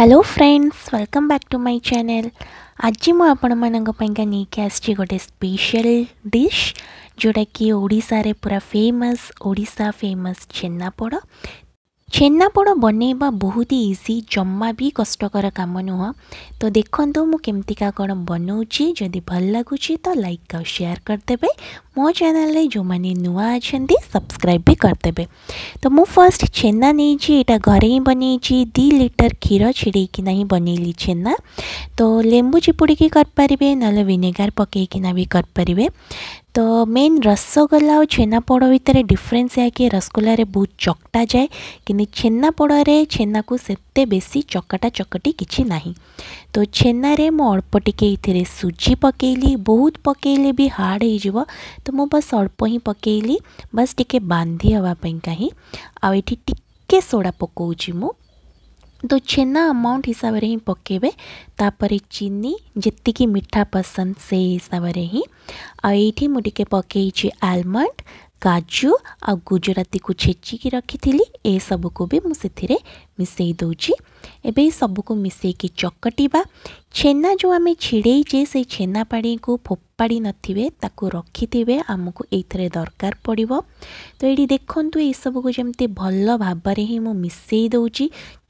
hello friends welcome back to my channel ଆଜି ମୁଁ ଆପଣମାନଙ୍କ ପାଇଁକା ନେଇକି ଆସିଛି ଗୋଟେ ସ୍ପେଶିଆଲ୍ ଡିଶ୍ ଯେଉଁଟାକି ଓଡ଼ିଶାରେ ପୁରା ଫେମସ୍ ଓଡ଼ିଶା ଫେମସ୍ ଛେନାପୋଡ଼ ଛେନାପୋଡ଼ ବନେଇବା ବହୁତ ଇଜି ଜମା ବି କଷ୍ଟକର କାମ ନୁହଁ ତ ଦେଖନ୍ତୁ ମୁଁ କେମିତିକା କ'ଣ ବନାଉଛି ଯଦି ଭଲ ଲାଗୁଛି ତ ଲାଇକ୍ ଆଉ ସେୟାର କରିଦେବେ ମୋ ଚ୍ୟାନେଲରେ ଯେଉଁମାନେ ନୂଆ ଅଛନ୍ତି ସବସ୍କ୍ରାଇବ୍ ବି କରିଦେବେ ତ ମୁଁ ଫାର୍ଷ୍ଟ ଛେନା ନେଇଛି ଏଇଟା ଘରେ ହିଁ ବନେଇଛି ଦୁଇ ଲିଟର କ୍ଷୀର ଛିଡ଼େଇକିନା ହିଁ ବନେଇଲି ଛେନା ତ ଲେମ୍ବୁ ଚିପୁଡ଼ିକି କରିପାରିବେ ନହେଲେ ଭିନେଗାର ପକେଇକିନା ବି କରିପାରିବେ तो मेन रसगोला और छेनापोड़ भितर डिफरेन्स है कि रसगोलार बहुत चकटा जाए कि छेनापोड़े छेना को सेते बेस चकटा चकटी किसी ना तो मो अल्प टिके सुजी पकेली बहुत पकेले भी हार्ड हो तो मुझ बस अल्प ही पकेली बस टिके बांधी हाँपाई कहीं आठ टे सोडा पकाची मुझे तो छेना अमाउंट हिसाब से ही पकेबे तापर चीनी जी मिठा पसंद से हिसाब से ही आईटी मुझे पकई आलमंड काजू आ गुजराती को छेचिकी रखी थी सबू को भी मुझे मिसई दूची ଏବେ ସବୁକୁ ମିଶାଇକି ଚକଟିବା ଛେନା ଯେଉଁ ଆମେ ଛିଡ଼େଇଛେ ସେଇ ଛେନା ପାଣିକୁ ଫୋପାଡ଼ି ନଥିବେ ତାକୁ ରଖିଥିବେ ଆମକୁ ଏଇଥିରେ ଦରକାର ପଡ଼ିବ ତ ଏଇଠି ଦେଖନ୍ତୁ ଏଇସବୁକୁ ଯେମିତି ଭଲ ଭାବରେ ହିଁ ମୁଁ ମିଶାଇ ଦେଉଛି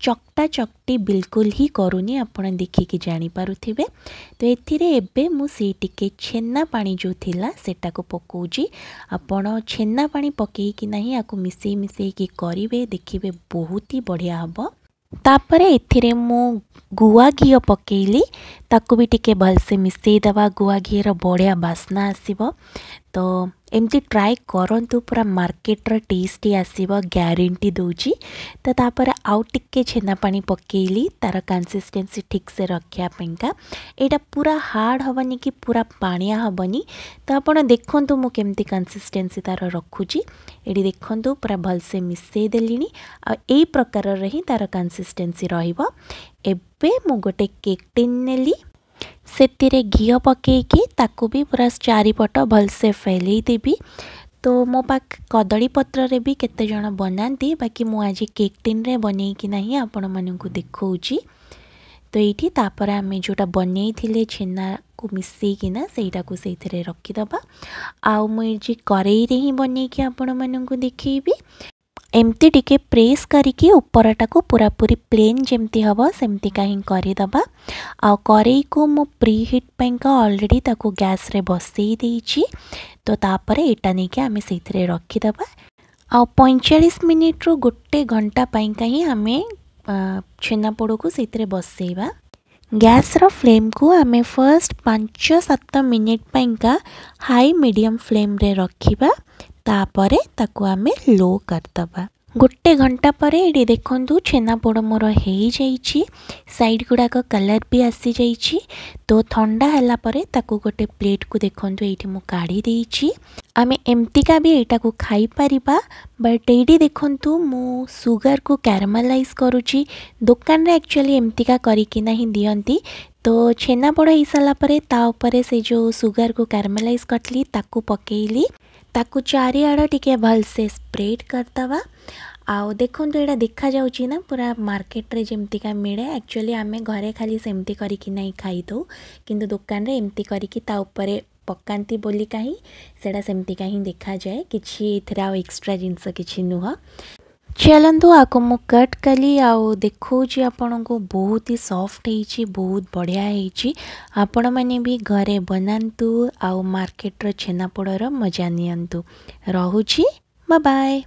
ଚକଟା ଚକଟି ବିଲକୁଲ ହିଁ କରୁନି ଆପଣ ଦେଖିକି ଜାଣିପାରୁଥିବେ ତ ଏଥିରେ ଏବେ ମୁଁ ସେଇ ଟିକେ ଛେନା ପାଣି ଯେଉଁ ଥିଲା ସେଟାକୁ ପକାଉଛି ଆପଣ ଛେନା ପାଣି ପକାଇକି ନାହିଁ ଆକୁ ମିଶାଇ ମିଶାଇକି କରିବେ ଦେଖିବେ ବହୁତ ହି ବଢ଼ିଆ ହେବ ତାପରେ ଏଥିରେ ମୁଁ ଗୁଆ ଘିଅ ପକାଇଲି ତାକୁ ବି ଟିକେ ଭଲସେ ମିଶାଇ ଦେବା ଗୁଆ ଘିଅର ବଢ଼ିଆ ବାସ୍ନା ଆସିବ ତ ଏମିତି ଟ୍ରାଏ କରନ୍ତୁ ପୁରା ମାର୍କେଟର ଟେଷ୍ଟ ଆସିବ ଗ୍ୟାରେଣ୍ଟି ଦେଉଛି ତ ତାପରେ ଆଉ ଟିକେ ଛେନାପାଣି ପକାଇଲି ତା'ର କନସିଷ୍ଟେନ୍ସି ଠିକ୍ସେ ରଖିବା ପାଇଁକା ଏଇଟା ପୁରା ହାର୍ଡ଼ ହେବନି କି ପୁରା ପାଣିଆ ହେବନି ତ ଆପଣ ଦେଖନ୍ତୁ ମୁଁ କେମିତି କନସିଷ୍ଟେନ୍ସି ତା'ର ରଖୁଛି ଏଠି ଦେଖନ୍ତୁ ପୁରା ଭଲସେ ମିଶାଇ ଦେଲିଣି ଆଉ ଏଇ ପ୍ରକାରର ହିଁ ତା'ର କନସିଷ୍ଟେନ୍ସି ରହିବ ଏବେ ମୁଁ ଗୋଟେ କେକ୍ ଟିନ୍ ନେଲି ସେଥିରେ ଘିଅ ପକାଇକି ତାକୁ ବି ପୁରା ଚାରିପଟ ଭଲସେ ଫେଲେଇ ଦେବି ତ ମୋ ପାଖ କଦଳୀ ପତ୍ରରେ ବି କେତେ ଜଣ ବନାନ୍ତି ବାକି ମୁଁ ଆଜି କେକ୍ ଟିନ୍ରେ ବନେଇକିନା ହିଁ ଆପଣମାନଙ୍କୁ ଦେଖାଉଛି ତ ଏଇଠି ତାପରେ ଆମେ ଯେଉଁଟା ବନେଇଥିଲେ ଛେନାକୁ ମିଶାଇକିନା ସେଇଟାକୁ ସେଇଥିରେ ରଖିଦେବା ଆଉ ମୁଁ ଏଇ କରେଇରେ ହିଁ ବନେଇକି ଆପଣମାନଙ୍କୁ ଦେଖେଇବି एमती टी प्रेस करके ऊपरटा को पूरा पूरी प्लेन जमती हे सेमती करद आई को मो प्री हिट अलरेडी ताको गैस रे दे तो तापर एटा नहीं कि आम से रखिद आ पैंचाश मिनिट रु गोटे घंटा पाई ही आम छेनापोड़ को बसईवा गैस रो फ्लेम को आम फर्स्ट पांच सत मिनिटा हाई मीडियम फ्लेम रे रखा ତାପରେ ତାକୁ ଆମେ ଲୋ କରିଦେବା ଗୋଟେ ଘଣ୍ଟା ପରେ ଏଠି ଦେଖନ୍ତୁ ଛେନାପୋଡ଼ ମୋର ହେଇଯାଇଛି ସାଇଡ଼୍ ଗୁଡ଼ାକ କଲର୍ ବି ଆସିଯାଇଛି ତ ଥଣ୍ଡା ହେଲା ପରେ ତାକୁ ଗୋଟେ ପ୍ଲେଟ୍କୁ ଦେଖନ୍ତୁ ଏଇଠି ମୁଁ କାଢ଼ି ଦେଇଛି ଆମେ ଏମିତିକା ବି ଏଇଟାକୁ ଖାଇପାରିବା ବଟ୍ ଏଇଠି ଦେଖନ୍ତୁ ମୁଁ ସୁଗାରକୁ କ୍ୟାରାମେଲାଇଜ୍ କରୁଛି ଦୋକାନରେ ଆକ୍ଚୁଆଲି ଏମିତିକା କରିକିନା ହିଁ ଦିଅନ୍ତି ତ ଛେନାପୋଡ଼ ହେଇସାରିଲା ପରେ ତା ଉପରେ ସେ ଯେଉଁ ସୁଗାରକୁ କ୍ୟାରାମେଲାଇଜ୍ କରିଥିଲି ତାକୁ ପକାଇଲି ताकु चारिआड़ टे भलसे स्प्रेड करदे आउ देखो तो देखा जा पूरा मार्केट रे जमती का मिले एक्चुअली आम घरे खाली सेमती करूँ कि दुकान रे एमती करता पकाती बोली कहीं ही सेमती का ही देखा जाए कि एक्स्ट्रा जिनस कि नुह ଚାଲନ୍ତୁ ଆକୁ ମୁଁ କଟ୍ କଲି ଆଉ ଦେଖାଉଛି ଆପଣଙ୍କୁ ବହୁତ ହି ସଫ୍ଟ ହେଇଛି ବହୁତ ବଢ଼ିଆ ହେଇଛି ଆପଣମାନେ ବି ଘରେ ବନାନ୍ତୁ ଆଉ ମାର୍କେଟର ଛେନାପୋଡ଼ର ମଜା ନିଅନ୍ତୁ ରହୁଛି ବାଏ